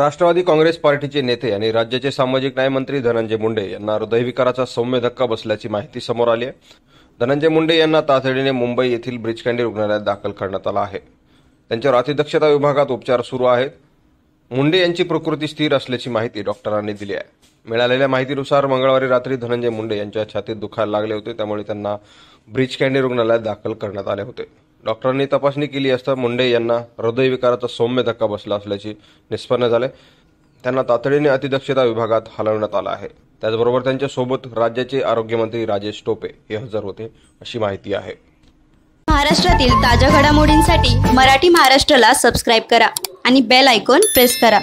राष्ट्रवादी काँग्रेस पार्टीचे नेते आणि राज्याचे सामाजिक न्याय मंत्री धनंजय मुंडे यांना हृदयविकाराचा सौम्य धक्का बसल्याची माहिती समोर आली आहे धनंजय मुंडे यांना तातडीने मुंबई येथील ब्रिजकँडी रुग्णालयात दाखल करण्यात आला आहे त्यांच्यावर अतिदक्षता विभागात उपचार सुरू आहेत मुंडे यांची प्रकृती स्थिर असल्याची माहिती डॉक्टरांनी दिली आहे मिळालेल्या माहितीनुसार मंगळवारी रात्री धनंजय मुंडे यांच्या छातीत दुखायला लागले होते त्यामुळे त्यांना ब्रिज कँडी रुग्णालयात दाखल करण्यात आले होते डॉक्टरांनी तपासणी केली असता मुंडे यांना हृदयविकाराचा सौम्य धक्का बसला असल्याचे निष्पन्न झाले त्यांना तातडीने अतिदक्षता विभागात हलवण्यात आलं आहे त्याचबरोबर त्यांच्यासोबत राज्याचे आरोग्यमंत्री राजेश टोपे हे हजर होते अशी माहिती आहे महाराष्ट्रातील ताज्या घडामोडींसाठी मराठी महाराष्ट्राला सबस्क्राईब करा आणि बेल आयकॉन प्रेस करा